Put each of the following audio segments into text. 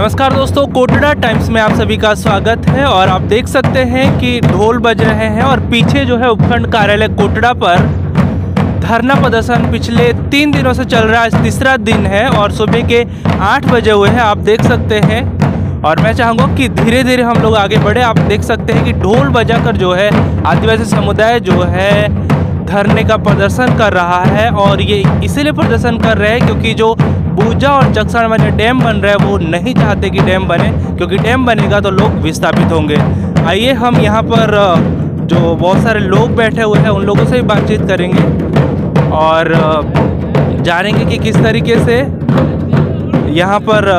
नमस्कार दोस्तों कोटड़ा टाइम्स में आप सभी का स्वागत है और आप देख सकते हैं कि ढोल बज रहे हैं और पीछे जो है उपखंड कार्यालय कोटड़ा पर धरना प्रदर्शन पिछले तीन दिनों से चल रहा है तीसरा दिन है और सुबह के आठ बजे हुए हैं आप देख सकते हैं और मैं चाहूँगा कि धीरे धीरे हम लोग आगे बढ़े आप देख सकते हैं कि ढोल बजाकर जो है आदिवासी समुदाय जो है धरने का प्रदर्शन कर रहा है और ये इसीलिए प्रदर्शन कर रहे हैं क्योंकि जो बूजा और चक्सर में जो डैम बन रहा है वो नहीं चाहते कि डैम बने क्योंकि डैम बनेगा तो लोग विस्थापित होंगे आइए हम यहाँ पर जो बहुत सारे लोग बैठे हुए हैं उन लोगों से भी बातचीत करेंगे और जानेंगे कि किस तरीके से यहाँ पर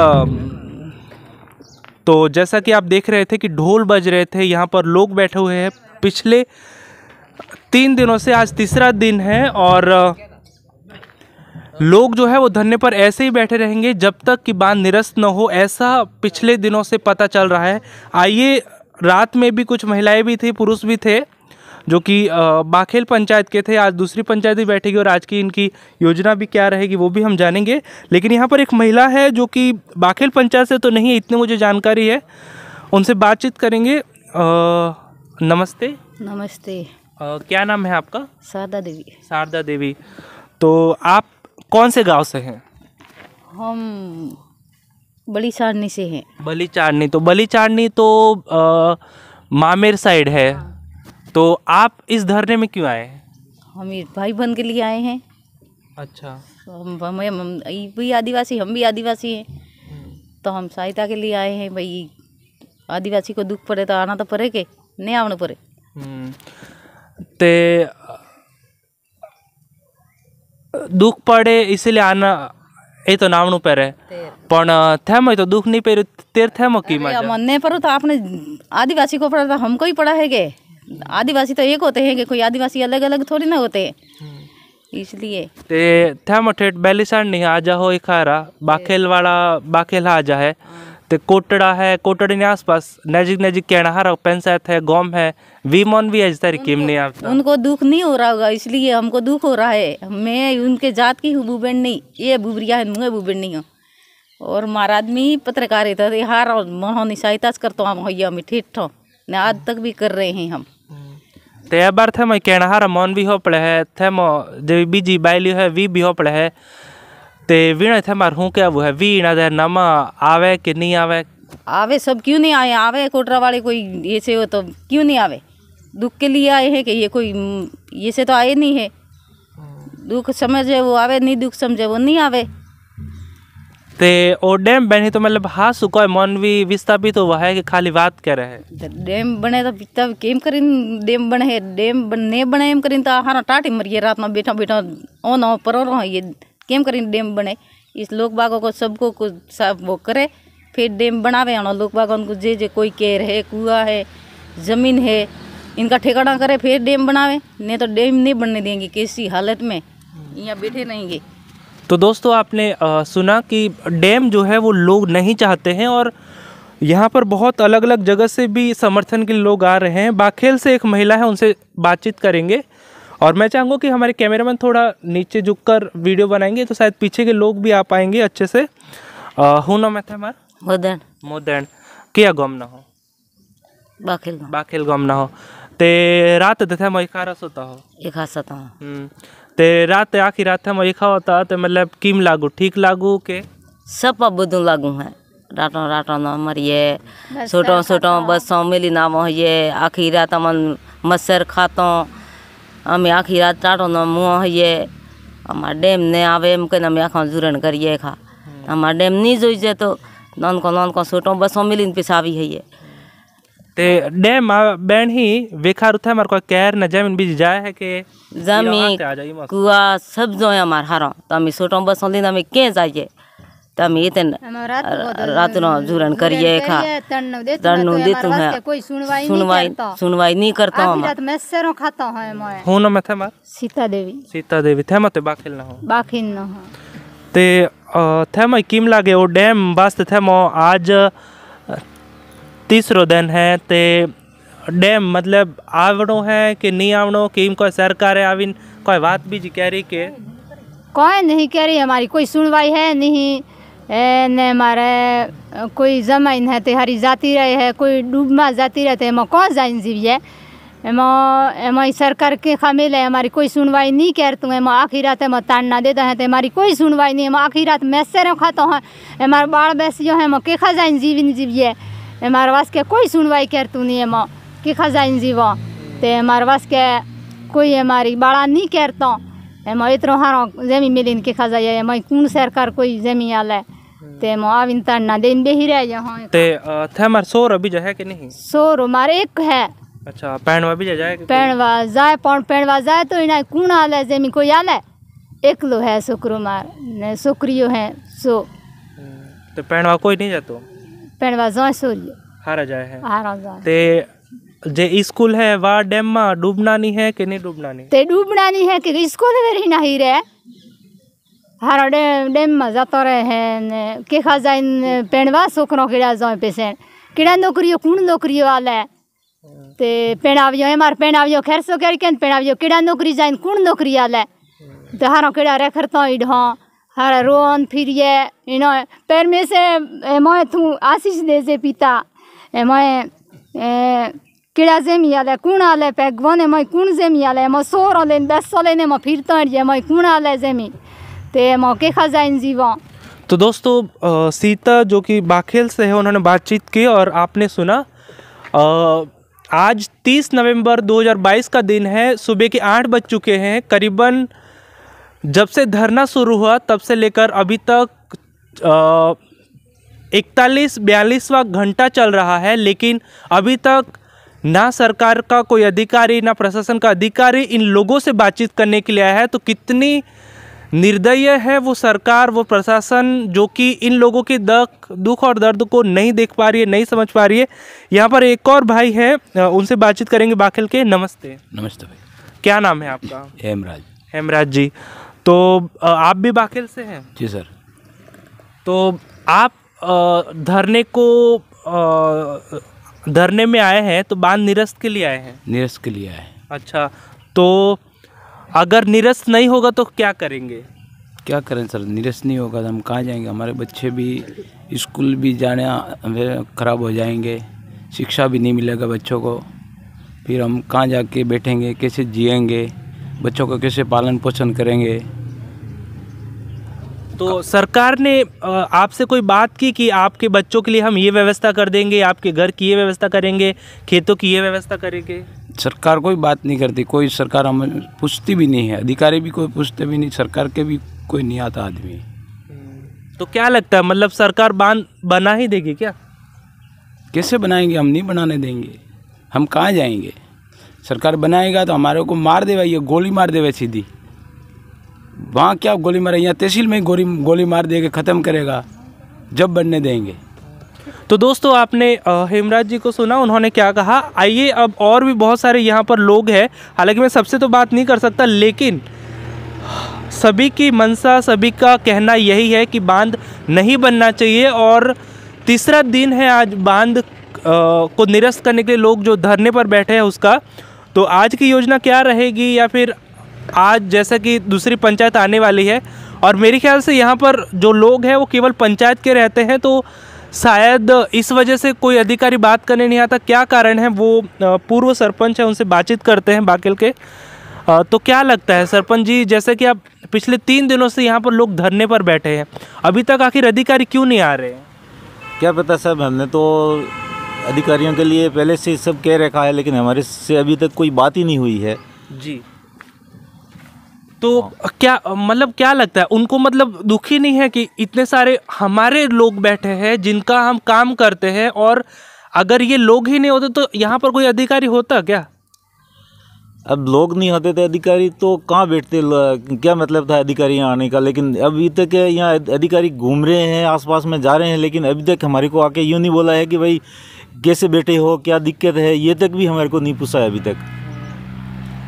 तो जैसा कि आप देख रहे थे कि ढोल बज रहे थे यहाँ पर लोग बैठे हुए हैं पिछले तीन दिनों से आज तीसरा दिन है और लोग जो है वो धरने पर ऐसे ही बैठे रहेंगे जब तक कि बांध निरस्त न हो ऐसा पिछले दिनों से पता चल रहा है आइए रात में भी कुछ महिलाएं भी थी पुरुष भी थे जो कि बाखेल पंचायत के थे आज दूसरी पंचायत भी बैठेगी और आज की इनकी योजना भी क्या रहेगी वो भी हम जानेंगे लेकिन यहाँ पर एक महिला है जो कि बाखेल पंचायत से तो नहीं इतनी मुझे जानकारी है उनसे बातचीत करेंगे आ, नमस्ते नमस्ते आ, क्या नाम है आपका शारदा देवी शारदा देवी तो आप कौन से गांव से हैं हम बली चारनी से हैं बली चारनी तो बली चारनी तो आ, मामेर साइड है हाँ। तो आप इस धरने में क्यों आए हम भाई बहन के लिए आए हैं अच्छा तो हम हम, भी आदिवासी हम भी आदिवासी हैं तो हम सहायता के लिए आए हैं भाई आदिवासी को दुख पड़े तो आना तो पड़े के नहीं आना पड़े हम्म। ते दुख पड़े इसलिए દુઃખ પડે એટલે આના એ તો નામનું પહેરે तो दुख नहीं દુઃખ तेर પહેર્યું તેર થેમો कीमत મને પર तो आपने आदिवासी को पढ़ा था हमको ही पढ़ा है के आदिवासी तो एक होते हैं कि कोई आदिवासी अलग अलग थोड़ी ना होते हम्म। इसलिए ते थेमो ठेठ बेलीसाण नहीं आजा हो इखारा बाखेल वाला बाखेल आजा है हाँ। तो कोटड़ा है कोटड़े ने आसपास नजीक नजीक केणाहारा पंचायत है गाँव है वीमोन भी है तारी कीम नहीं आप उनको दुख नहीं हो रहा होगा इसलिए हमको दुख हो रहा है मैं उनके जात की हूँ बुबेन नहीं ये बुबरिया है मुँह बुबेन नहीं हूँ और मारा आदमी पत्रकार था हार मोहन सहायता करता हम भैया में ठीक ठो ने आज तक भी कर रहे हैं हम तो यह बार थे मैं केणाहारा मोन भी हो पड़े है थे मो जो बीजी बाइली है वी भी हो पड़े है ते वीणा इथे मार हूँ क्या वो है वीणा दे नमा आवे कि नहीं आवे आवे सब क्यों नहीं आए आवे कोटरा वाले कोई ये से हो तो क्यों नहीं आवे दुख के लिए आए हैं कि ये कोई ये से तो आए नहीं है दुख समझे वो आवे नहीं दुख समझे वो नहीं आवे ते ओ डैम बने तो मतलब हाँ सुखो मन भी विस्थापित तो हुआ है कि खाली बात कर रहे हैं तो डैम बने तो तब केम करीन डैम बने डैम बने बने एम करीन तो हारा टाटी मरिए रात में बैठा बैठा ओ नो पर ये करें डैम बने इस लोग बागों को सबको कुछ सब वो करे फिर डैम बनावे और लोग को जे जे कोई केर है कुआ है ज़मीन है इनका ठेकाना करे फिर डैम बनावे नहीं तो डैम नहीं बनने देंगे किसी हालत में यहाँ बैठे रहेंगे तो दोस्तों आपने आ, सुना कि डैम जो है वो लोग नहीं चाहते हैं और यहाँ पर बहुत अलग अलग जगह से भी समर्थन के लोग आ रहे हैं बाखेल से एक महिला है उनसे बातचीत करेंगे और मैं चाहूँगा कि हमारे कैमरामैन थोड़ा नीचे झुक वीडियो बनाएंगे तो शायद पीछे के लोग भी आ पाएंगे अच्छे से हो ना मैथ हमार मोदन मोदन क्या गम ना हो बाखिल बाखिल गम ना हो ते रात देते दे मैं इखारा सोता हो इखा सोता हूँ हम्म। ते रात आखिर रात हम इखा होता ते मतलब कीम लागू ठीक लागू के सब अब बुदू लागू है रातों रातों ना न ये छोटों छोटों बस सोमेली ना नाम ये आखिर रात मन मच्छर खातों અમે આખી રાત ટાટોનો મોં હઈએ અમારા ડેમને આવે એમ કહીને અમે આખા જુરણ કરીએ ખા અમારા ડેમ નહીં જોઈ જાય તો નાનકો નાનકો છોટો બસો મિલીને પીછા આવી હઈએ તે ડેમ બેન ही વેખાર ઉથે માર કોઈ કેર ન જમીન બીજ જાય હે કે જમી કુવા સબ જોય અમાર હારો તો અમે છોટો બસો લઈને અમે ક્યાં જઈએ रात नो झूरन करिए ધૂરણ કરીએ ખા દંડનું દેતું હે सुनवाई सुनवाई नहीं करता हूँ हूँ मैं थे मार सीता देवी सीता देवी थे मत तो बाखिल ना हो बाखिल ना हो ते थे मैं किम लागे वो डैम बस थे मो आज तीसरो दिन है ते डैम मतलब आवणो है कि नहीं आवणो किम कोई सरकार है आविन कोई बात भी जी कह रही के कोई नहीं कह रही हमारी कोई सुनवाई है नहीं ने मारे कोई जमाइन है तो हरी जाती रहे है कोई डूबमा जाती रहे तो कौन जाइन जीवे एम एम सरकार के खामिल है हमारी कोई सुनवाई नहीं कर तू एम आखिर रात में ताड़ना देता है तो हमारी कोई सुनवाई नहीं हम आखिर रात मैसेर खाता हूँ हमारे बाढ़ बैसियो है के खजाइन जीवी नहीं जीवे हमारे वास कोई सुनवाई कर तू नहीं एम के जाए जीव ते हमारे वास के कोई हमारी बाड़ा नहीं करता तो, हम इतना हारो जमीन मिली के खजाइए मई कौन सरकार कोई जमीन आल है ते माँ विनता ना दिन भी रह हां ते थे मार सोर अभी जा है कि नहीं सोर मार एक है अच्छा पैणवा भी जा जाए पैणवा जाए पण पैणवा जाए तो इना कुण आले जे में कोई आले एकलो है सुकरो मार ने सुकरियो है सो हम्म, ते पैणवा कोई नहीं जातो पैणवा जाए सोरियो हारा जाए है हारा जाए ते जे स्कूल है वा डैम मा डूबना नहीं है कि नहीं डूबना नहीं ते डूबना नहीं है कि स्कूल में रहना ही रहे हर डेम जो तो के खा जाए पेणवा सोखनो खेड़ा जो पैसे किड़ा नौकरी कौन नौकरी वाले तो ते पेण आवियो है मार पेण खैर सो कर पेण आवियो किड़ा नौकरी जाए कौन नौकरी वाले तो हर केड़ा रे खरतो इढ़ो हर रोन फिरिए इन पैर में से मैं तू आशीष दे जे पिता मैं किड़ा जेमी आल कौन आल है पैगवन मैं कौन जेमी आल है मैं सोर लेन बेसो लेने मैं फिरतो मैं कौन आल जेमी ते मौके खजाइन जीवा तो दोस्तों सीता जो कि बाखेल से है उन्होंने बातचीत की और आपने सुना आज 30 नवंबर 2022 का दिन है सुबह के आठ बज चुके हैं करीबन जब से धरना शुरू हुआ तब से लेकर अभी तक इकतालीस बयालीसवा घंटा चल रहा है लेकिन अभी तक ना सरकार का कोई अधिकारी ना प्रशासन का अधिकारी इन लोगों से बातचीत करने के लिए आया है तो कितनी निर्दयीय है वो सरकार वो प्रशासन जो कि इन लोगों के दख दुख और दर्द को नहीं देख पा रही है नहीं समझ पा रही है यहाँ पर एक और भाई है उनसे बातचीत करेंगे बाखिल के नमस्ते नमस्ते भाई क्या नाम है आपका हेमराज हेमराज जी तो आप भी बाखिल से हैं जी सर तो आप धरने को धरने में आए हैं तो बांध निरस्त के लिए आए हैं निरस्त के लिए आए हैं अच्छा तो अगर निरस्त नहीं होगा तो क्या करेंगे क्या करें सर निरस्त नहीं होगा तो हम कहाँ जाएंगे हमारे बच्चे भी स्कूल भी जाने खराब हो जाएंगे शिक्षा भी नहीं मिलेगा बच्चों को फिर हम कहाँ जाके बैठेंगे कैसे जिएंगे बच्चों का कैसे पालन पोषण करेंगे तो सरकार ने आपसे कोई बात की कि आपके बच्चों के लिए हम ये व्यवस्था कर देंगे आपके घर की ये व्यवस्था करेंगे खेतों की ये व्यवस्था करेंगे सरकार कोई बात नहीं करती कोई सरकार हम पूछती भी नहीं है अधिकारी भी कोई पूछते भी नहीं सरकार के भी कोई नहीं आता आदमी हम्म, तो क्या लगता है मतलब सरकार बांध बना ही देगी क्या कैसे बनाएंगे हम नहीं बनाने देंगे हम कहाँ जाएंगे सरकार बनाएगा तो हमारे को मार देगा ये गोली मार देगा सीधी वहाँ क्या गोली मारे यहाँ तहसील में गोली गोली मार देगा ख़त्म करेगा जब बनने देंगे तो दोस्तों आपने हेमराज जी को सुना उन्होंने क्या कहा आइए अब और भी बहुत सारे यहाँ पर लोग हैं हालांकि मैं सबसे तो बात नहीं कर सकता लेकिन सभी की मनसा सभी का कहना यही है कि बांध नहीं बनना चाहिए और तीसरा दिन है आज बांध को निरस्त करने के लिए लोग जो धरने पर बैठे हैं उसका तो आज की योजना क्या रहेगी या फिर आज जैसा कि दूसरी पंचायत आने वाली है और मेरे ख्याल से यहाँ पर जो लोग हैं वो केवल पंचायत के रहते हैं तो शायद इस वजह से कोई अधिकारी बात करने नहीं आता क्या कारण है वो पूर्व सरपंच है उनसे बातचीत करते हैं बाकिल के तो क्या लगता है सरपंच जी जैसे कि आप पिछले तीन दिनों से यहाँ पर लोग धरने पर बैठे हैं अभी तक आखिर अधिकारी क्यों नहीं आ रहे हैं क्या पता साहब हमने तो अधिकारियों के लिए पहले से सब कह रखा है लेकिन हमारे से अभी तक कोई बात ही नहीं हुई है जी तो हाँ। क्या मतलब क्या लगता है उनको मतलब दुखी नहीं है कि इतने सारे हमारे लोग बैठे हैं जिनका हम काम करते हैं और अगर ये लोग ही नहीं होते तो यहाँ पर कोई अधिकारी होता क्या अब लोग नहीं होते थे अधिकारी तो कहाँ बैठते क्या मतलब था अधिकारी यहाँ आने का लेकिन अभी तक यहाँ अधिकारी घूम रहे हैं आसपास में जा रहे हैं लेकिन अभी तक हमारे को आके यूँ नहीं बोला है कि भाई कैसे बैठे हो क्या दिक्कत है ये तक भी हमारे को नहीं पूछा है अभी तक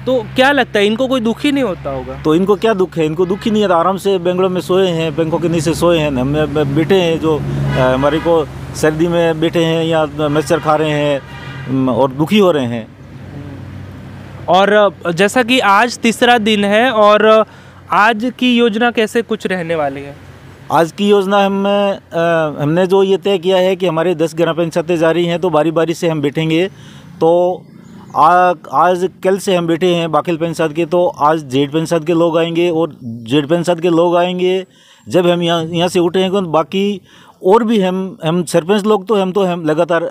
तो क्या लगता है इनको कोई दुखी नहीं होता होगा तो इनको क्या दुख है इनको दुखी नहीं है तो आराम से बेंगलोर में सोए हैं बैंकों के नीचे सोए हैं हम बैठे हैं जो हमारे को सर्दी में बैठे हैं या मच्छर खा रहे हैं और दुखी हो रहे हैं और जैसा कि आज तीसरा दिन है और आज की योजना कैसे कुछ रहने वाली है आज की योजना हम हमने जो ये तय किया है कि हमारे दस ग्राम पंचायतें जारी हैं तो बारी बारी से हम बैठेंगे तो आ, आज कल से हम बैठे हैं बाखिल पंचायत के तो आज जेड पंचायत के लोग आएंगे और जेड पंचायत के लोग आएंगे जब हम यहाँ यहाँ से उठे हैं तो बाकी और भी हम हम सरपंच लोग तो हम तो हम लगातार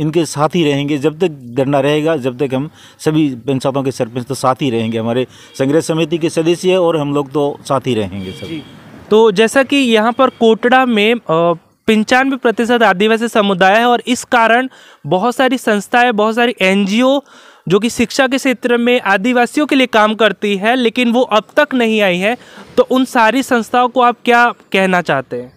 इनके साथ ही रहेंगे जब तक धरना रहेगा जब तक हम सभी पंचायतों के सरपंच तो साथ ही रहेंगे हमारे संग्रह समिति के सदस्य और हम लोग तो साथ ही रहेंगे सब तो जैसा कि यहाँ पर कोटड़ा में आ, पंचानवे प्रतिशत आदिवासी समुदाय है और इस कारण बहुत सारी संस्थाएं बहुत सारी एनजीओ जो कि शिक्षा के क्षेत्र में आदिवासियों के लिए काम करती है लेकिन वो अब तक नहीं आई है तो उन सारी संस्थाओं को आप क्या कहना चाहते हैं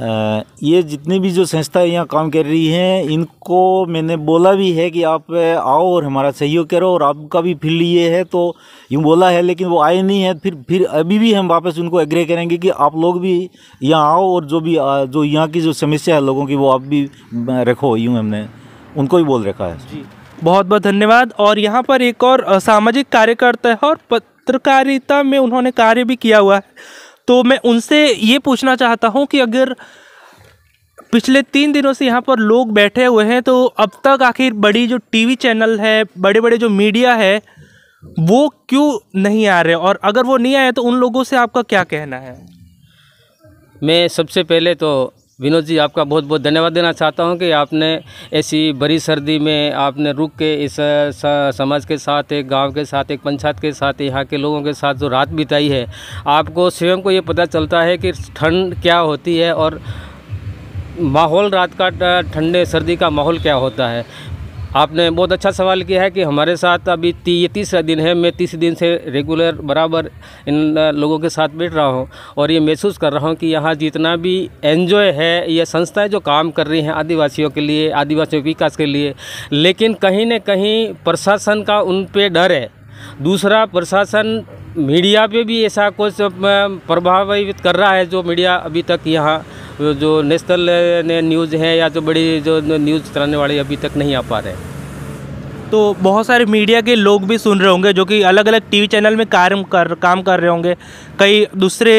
ये जितनी भी जो संस्थाएं यहाँ काम कर रही हैं इनको मैंने बोला भी है कि आप आओ और हमारा सहयोग करो और आपका भी फील्ड ये है तो यूँ बोला है लेकिन वो आए नहीं है फिर फिर अभी भी हम वापस उनको एग्री करेंगे कि आप लोग भी यहाँ आओ और जो भी जो यहाँ की जो समस्या है लोगों की वो आप भी रखो यूँ हमने उनको भी बोल रखा है जी बहुत बहुत धन्यवाद और यहाँ पर एक और सामाजिक कार्यकर्ता है और पत्रकारिता में उन्होंने कार्य भी किया हुआ है तो मैं उनसे ये पूछना चाहता हूँ कि अगर पिछले तीन दिनों से यहाँ पर लोग बैठे हुए हैं तो अब तक आखिर बड़ी जो टीवी चैनल है बड़े बड़े जो मीडिया है वो क्यों नहीं आ रहे और अगर वो नहीं आए तो उन लोगों से आपका क्या कहना है मैं सबसे पहले तो विनोद जी आपका बहुत बहुत धन्यवाद देना चाहता हूं कि आपने ऐसी बड़ी सर्दी में आपने रुक के इस समाज के साथ एक गांव के साथ एक पंचायत के साथ यहाँ के लोगों के साथ जो रात बिताई है आपको स्वयं को ये पता चलता है कि ठंड क्या होती है और माहौल रात का ठंडे सर्दी का माहौल क्या होता है आपने बहुत अच्छा सवाल किया है कि हमारे साथ अभी ती ये तीसरा दिन है मैं तीसरे दिन से रेगुलर बराबर इन लोगों के साथ बैठ रहा हूँ और ये महसूस कर रहा हूँ कि यहाँ जितना भी एन्जॉय है ये संस्थाएँ जो काम कर रही हैं आदिवासियों के लिए आदिवासियों के विकास के लिए लेकिन कहीं ना कहीं प्रशासन का उन पर डर है दूसरा प्रशासन मीडिया पे भी ऐसा कुछ प्रभावित कर रहा है जो मीडिया अभी तक यहाँ जो नेशनल न्यूज़ हैं या जो बड़ी जो न्यूज़ चलाने वाले अभी तक नहीं आ पा रहे तो बहुत सारे मीडिया के लोग भी सुन रहे होंगे जो कि अलग अलग टीवी चैनल में कार्य कर काम कर रहे होंगे कई दूसरे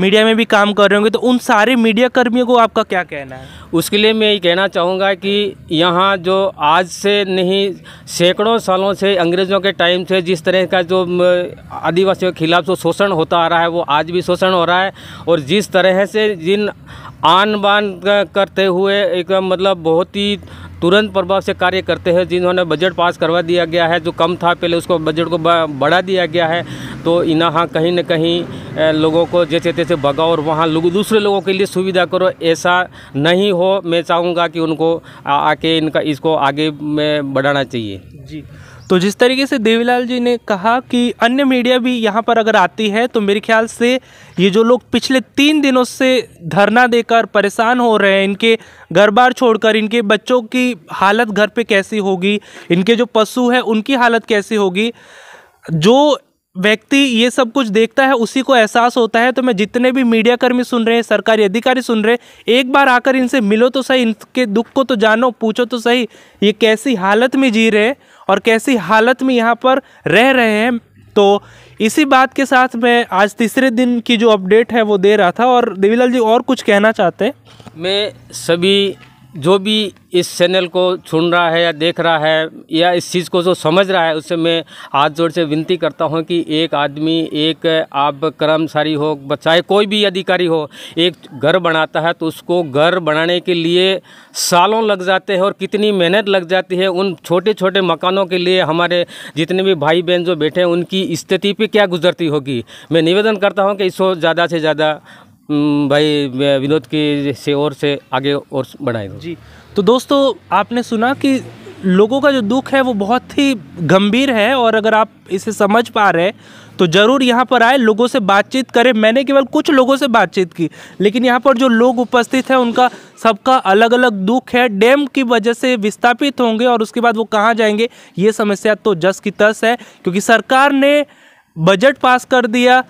मीडिया में भी काम कर रहे होंगे तो उन सारे मीडिया कर्मियों को आपका क्या कहना है उसके लिए मैं ये कहना चाहूँगा कि यहाँ जो आज से नहीं सैकड़ों सालों से अंग्रेज़ों के टाइम से जिस तरह का जो आदिवासियों के खिलाफ जो शोषण होता आ रहा है वो आज भी शोषण हो रहा है और जिस तरह से जिन आन बान करते हुए एक मतलब बहुत ही तुरंत प्रभाव से कार्य करते हैं जिन्होंने बजट पास करवा दिया गया है जो कम था पहले उसको बजट को बढ़ा दिया गया है तो इनाहा कहीं ना कहीं लोगों को जैसे तैसे भगाओ और वहाँ लोग दूसरे लोगों के लिए सुविधा करो ऐसा नहीं हो मैं चाहूँगा कि उनको आके इनका इसको आगे में बढ़ाना चाहिए जी तो जिस तरीके से देवीलाल जी ने कहा कि अन्य मीडिया भी यहाँ पर अगर आती है तो मेरे ख्याल से ये जो लोग पिछले तीन दिनों से धरना देकर परेशान हो रहे हैं इनके घर बार छोड़कर इनके बच्चों की हालत घर पे कैसी होगी इनके जो पशु हैं उनकी हालत कैसी होगी जो व्यक्ति ये सब कुछ देखता है उसी को एहसास होता है तो मैं जितने भी मीडियाकर्मी सुन रहे हैं सरकारी अधिकारी सुन रहे हैं एक बार आकर इनसे मिलो तो सही इनके दुख को तो जानो पूछो तो सही ये कैसी हालत में जी रहे हैं और कैसी हालत में यहाँ पर रह रहे हैं तो इसी बात के साथ मैं आज तीसरे दिन की जो अपडेट है वो दे रहा था और देवीलाल जी और कुछ कहना चाहते हैं मैं सभी जो भी इस चैनल को सुन रहा है या देख रहा है या इस चीज़ को जो समझ रहा है उससे मैं हाथ जोड़ से विनती करता हूं कि एक आदमी एक आप कर्मचारी हो चाहे कोई भी अधिकारी हो एक घर बनाता है तो उसको घर बनाने के लिए सालों लग जाते हैं और कितनी मेहनत लग जाती है उन छोटे छोटे मकानों के लिए हमारे जितने भी भाई बहन जो बैठे हैं उनकी स्थिति पर क्या गुजरती होगी मैं निवेदन करता हूँ कि इसको ज़्यादा से ज़्यादा हम्म, भाई विनोद की से और से आगे और बढ़ाए जी तो दोस्तों आपने सुना कि लोगों का जो दुख है वो बहुत ही गंभीर है और अगर आप इसे समझ पा रहे हैं तो ज़रूर यहाँ पर आए लोगों से बातचीत करें मैंने केवल कुछ लोगों से बातचीत की लेकिन यहाँ पर जो लोग उपस्थित हैं उनका सबका अलग अलग दुख है डैम की वजह से विस्थापित होंगे और उसके बाद वो कहाँ जाएंगे ये समस्या तो जस की तस है क्योंकि सरकार ने बजट पास कर दिया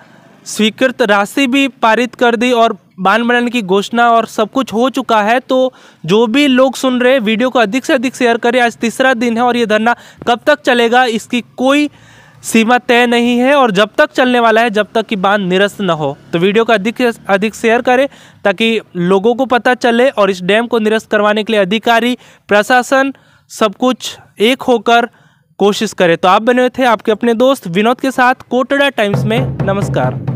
स्वीकृत राशि भी पारित कर दी और बांध बनाने की घोषणा और सब कुछ हो चुका है तो जो भी लोग सुन रहे हैं वीडियो को अधिक से अधिक शेयर करें आज तीसरा दिन है और ये धरना कब तक चलेगा इसकी कोई सीमा तय नहीं है और जब तक चलने वाला है जब तक कि बांध निरस्त न हो तो वीडियो को अधिक से अधिक शेयर करें ताकि लोगों को पता चले और इस डैम को निरस्त करवाने के लिए अधिकारी प्रशासन सब कुछ एक होकर कोशिश करें तो आप बने थे आपके अपने दोस्त विनोद के साथ कोटड़ा टाइम्स में नमस्कार